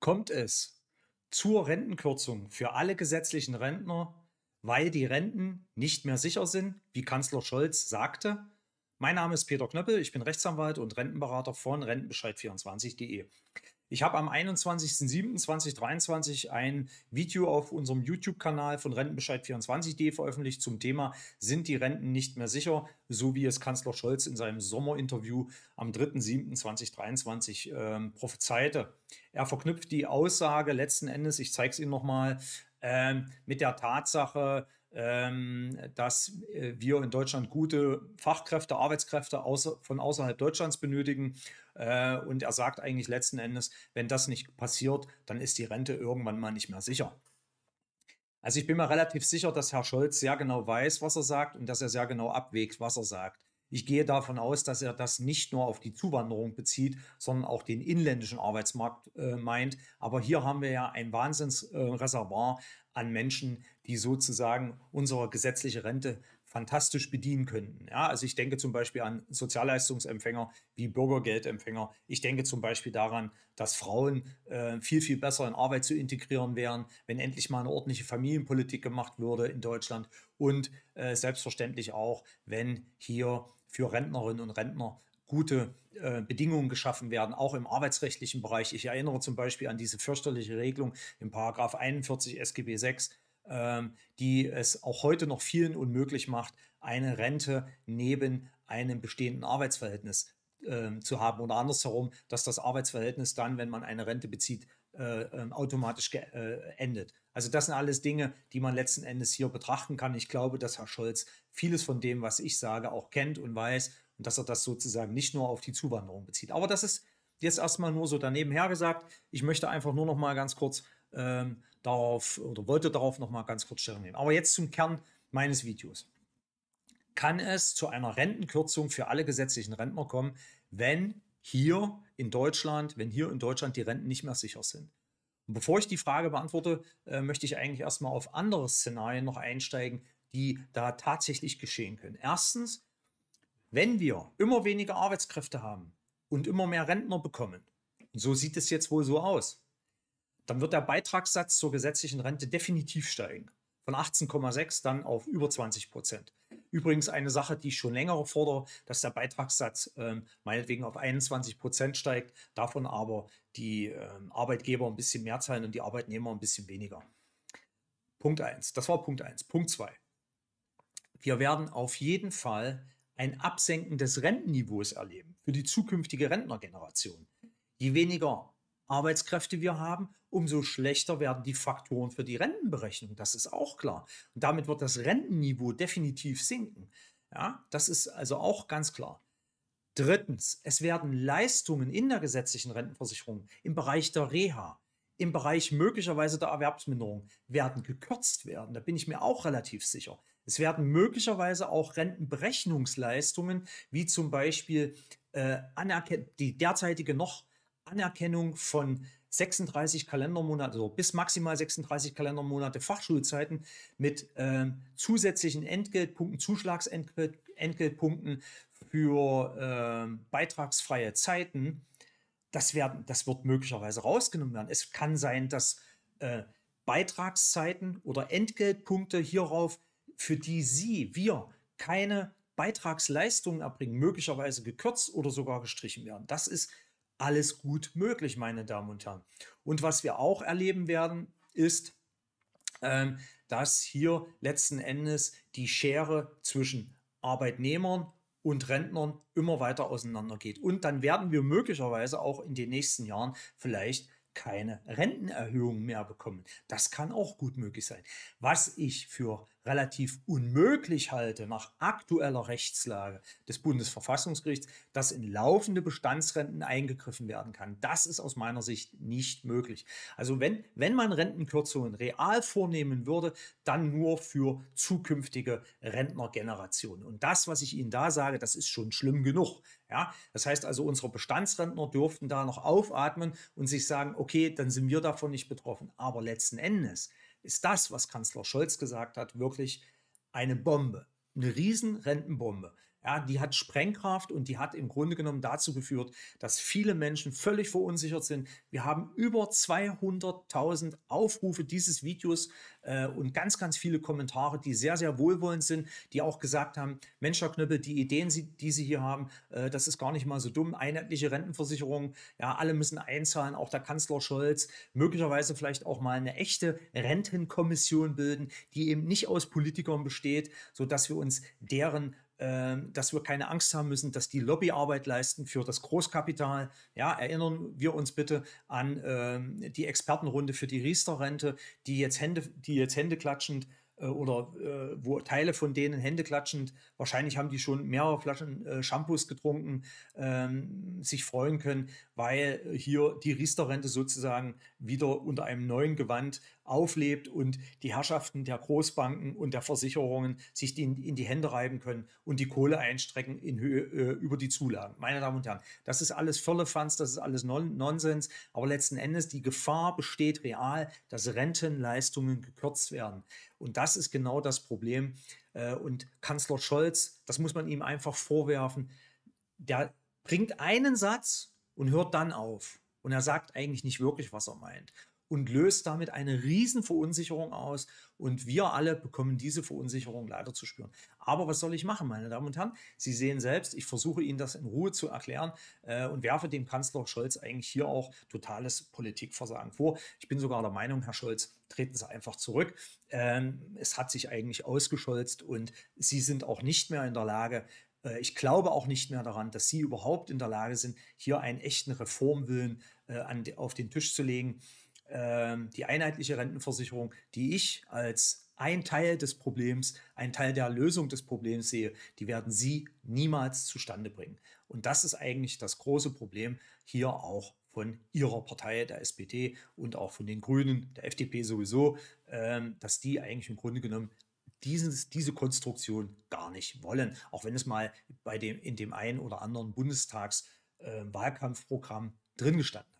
kommt es zur Rentenkürzung für alle gesetzlichen Rentner, weil die Renten nicht mehr sicher sind, wie Kanzler Scholz sagte. Mein Name ist Peter Knöppel, ich bin Rechtsanwalt und Rentenberater von Rentenbescheid24.de. Ich habe am 21.07.2023 ein Video auf unserem YouTube-Kanal von Rentenbescheid24.de veröffentlicht zum Thema Sind die Renten nicht mehr sicher? So wie es Kanzler Scholz in seinem Sommerinterview am 3.07.2023 ähm, prophezeite. Er verknüpft die Aussage letzten Endes, ich zeige es Ihnen nochmal, ähm, mit der Tatsache, ähm, dass äh, wir in Deutschland gute Fachkräfte, Arbeitskräfte von außerhalb Deutschlands benötigen. Äh, und er sagt eigentlich letzten Endes, wenn das nicht passiert, dann ist die Rente irgendwann mal nicht mehr sicher. Also ich bin mir relativ sicher, dass Herr Scholz sehr genau weiß, was er sagt und dass er sehr genau abwägt, was er sagt. Ich gehe davon aus, dass er das nicht nur auf die Zuwanderung bezieht, sondern auch den inländischen Arbeitsmarkt äh, meint. Aber hier haben wir ja ein Wahnsinnsreservoir äh, an Menschen, die sozusagen unsere gesetzliche Rente fantastisch bedienen könnten. Ja, also ich denke zum Beispiel an Sozialleistungsempfänger wie Bürgergeldempfänger. Ich denke zum Beispiel daran, dass Frauen äh, viel, viel besser in Arbeit zu integrieren wären, wenn endlich mal eine ordentliche Familienpolitik gemacht würde in Deutschland und äh, selbstverständlich auch, wenn hier für Rentnerinnen und Rentner gute äh, Bedingungen geschaffen werden, auch im arbeitsrechtlichen Bereich. Ich erinnere zum Beispiel an diese fürchterliche Regelung im Paragraph 41 SGB 6, ähm, die es auch heute noch vielen unmöglich macht, eine Rente neben einem bestehenden Arbeitsverhältnis ähm, zu haben oder andersherum, dass das Arbeitsverhältnis dann, wenn man eine Rente bezieht, äh, ähm, automatisch äh, endet. Also das sind alles Dinge, die man letzten Endes hier betrachten kann. Ich glaube, dass Herr Scholz vieles von dem, was ich sage, auch kennt und weiß und dass er das sozusagen nicht nur auf die Zuwanderung bezieht. Aber das ist jetzt erstmal nur so daneben her gesagt. Ich möchte einfach nur noch mal ganz kurz ähm, darauf oder wollte darauf nochmal ganz kurz Stellung nehmen. Aber jetzt zum Kern meines Videos. Kann es zu einer Rentenkürzung für alle gesetzlichen Rentner kommen, wenn hier in Deutschland, wenn hier in Deutschland die Renten nicht mehr sicher sind? Und bevor ich die Frage beantworte, äh, möchte ich eigentlich erstmal auf andere Szenarien noch einsteigen, die da tatsächlich geschehen können. Erstens, wenn wir immer weniger Arbeitskräfte haben und immer mehr Rentner bekommen, so sieht es jetzt wohl so aus, dann wird der Beitragssatz zur gesetzlichen Rente definitiv steigen. Von 18,6 dann auf über 20 Prozent. Übrigens eine Sache, die ich schon länger fordere, dass der Beitragssatz ähm, meinetwegen auf 21 Prozent steigt, davon aber die ähm, Arbeitgeber ein bisschen mehr zahlen und die Arbeitnehmer ein bisschen weniger. Punkt 1. Das war Punkt 1. Punkt 2. Wir werden auf jeden Fall ein Absenken des Rentenniveaus erleben für die zukünftige Rentnergeneration. Je weniger Arbeitskräfte wir haben, umso schlechter werden die Faktoren für die Rentenberechnung. Das ist auch klar. Und damit wird das Rentenniveau definitiv sinken. Ja, das ist also auch ganz klar. Drittens, es werden Leistungen in der gesetzlichen Rentenversicherung im Bereich der Reha, im Bereich möglicherweise der Erwerbsminderung werden gekürzt werden. Da bin ich mir auch relativ sicher. Es werden möglicherweise auch Rentenberechnungsleistungen, wie zum Beispiel äh, die derzeitige noch Anerkennung von 36 Kalendermonaten, also bis maximal 36 Kalendermonate Fachschulzeiten mit äh, zusätzlichen Entgeltpunkten, Zuschlagsentgeltpunkten für äh, beitragsfreie Zeiten, das, werden, das wird möglicherweise rausgenommen werden. Es kann sein, dass äh, Beitragszeiten oder Entgeltpunkte hierauf, für die Sie, wir keine Beitragsleistungen erbringen, möglicherweise gekürzt oder sogar gestrichen werden. Das ist alles gut möglich, meine Damen und Herren. Und was wir auch erleben werden, ist, ähm, dass hier letzten Endes die Schere zwischen Arbeitnehmern und Rentnern immer weiter auseinandergeht. Und dann werden wir möglicherweise auch in den nächsten Jahren vielleicht keine Rentenerhöhung mehr bekommen. Das kann auch gut möglich sein. Was ich für relativ unmöglich halte, nach aktueller Rechtslage des Bundesverfassungsgerichts, dass in laufende Bestandsrenten eingegriffen werden kann. Das ist aus meiner Sicht nicht möglich. Also wenn, wenn man Rentenkürzungen real vornehmen würde, dann nur für zukünftige Rentnergenerationen. Und das, was ich Ihnen da sage, das ist schon schlimm genug. Ja, das heißt also, unsere Bestandsrentner dürften da noch aufatmen und sich sagen, okay, dann sind wir davon nicht betroffen. Aber letzten Endes ist das, was Kanzler Scholz gesagt hat, wirklich eine Bombe, eine Riesenrentenbombe. Ja, die hat Sprengkraft und die hat im Grunde genommen dazu geführt, dass viele Menschen völlig verunsichert sind. Wir haben über 200.000 Aufrufe dieses Videos äh, und ganz, ganz viele Kommentare, die sehr, sehr wohlwollend sind, die auch gesagt haben, Mensch, Herr Knöppel, die Ideen, die Sie hier haben, äh, das ist gar nicht mal so dumm. Einheitliche Rentenversicherung, ja, alle müssen einzahlen, auch der Kanzler Scholz, möglicherweise vielleicht auch mal eine echte Rentenkommission bilden, die eben nicht aus Politikern besteht, sodass wir uns deren ähm, dass wir keine Angst haben müssen, dass die Lobbyarbeit leisten für das Großkapital. Ja, erinnern wir uns bitte an ähm, die Expertenrunde für die Riester-Rente, die jetzt Hände, die jetzt händeklatschend äh, oder äh, wo Teile von denen händeklatschend, wahrscheinlich haben die schon mehrere Flaschen äh, Shampoos getrunken, ähm, sich freuen können, weil hier die Riester-Rente sozusagen wieder unter einem neuen Gewand auflebt und die Herrschaften der Großbanken und der Versicherungen sich die in, in die Hände reiben können und die Kohle einstrecken in Höhe, äh, über die Zulagen. Meine Damen und Herren, das ist alles Firlefanz, das ist alles non Nonsens, aber letzten Endes die Gefahr besteht real, dass Rentenleistungen gekürzt werden. Und das das ist genau das Problem. Äh, und Kanzler Scholz, das muss man ihm einfach vorwerfen, der bringt einen Satz und hört dann auf. Und er sagt eigentlich nicht wirklich, was er meint und löst damit eine Riesenverunsicherung aus. Und wir alle bekommen diese Verunsicherung leider zu spüren. Aber was soll ich machen, meine Damen und Herren? Sie sehen selbst, ich versuche Ihnen das in Ruhe zu erklären äh, und werfe dem Kanzler Scholz eigentlich hier auch totales Politikversagen vor. Ich bin sogar der Meinung, Herr Scholz, treten Sie einfach zurück. Ähm, es hat sich eigentlich ausgescholzt und Sie sind auch nicht mehr in der Lage, äh, ich glaube auch nicht mehr daran, dass sie überhaupt in der Lage sind, hier einen echten Reformwillen äh, an, auf den Tisch zu legen. Ähm, die einheitliche Rentenversicherung, die ich als ein Teil des Problems, ein Teil der Lösung des Problems sehe, die werden Sie niemals zustande bringen. Und das ist eigentlich das große Problem hier auch von Ihrer Partei, der SPD und auch von den Grünen, der FDP sowieso, ähm, dass die eigentlich im Grunde genommen dieses, diese Konstruktion gar nicht wollen. Auch wenn es mal bei dem, in dem einen oder anderen Bundestagswahlkampfprogramm drin gestanden hat.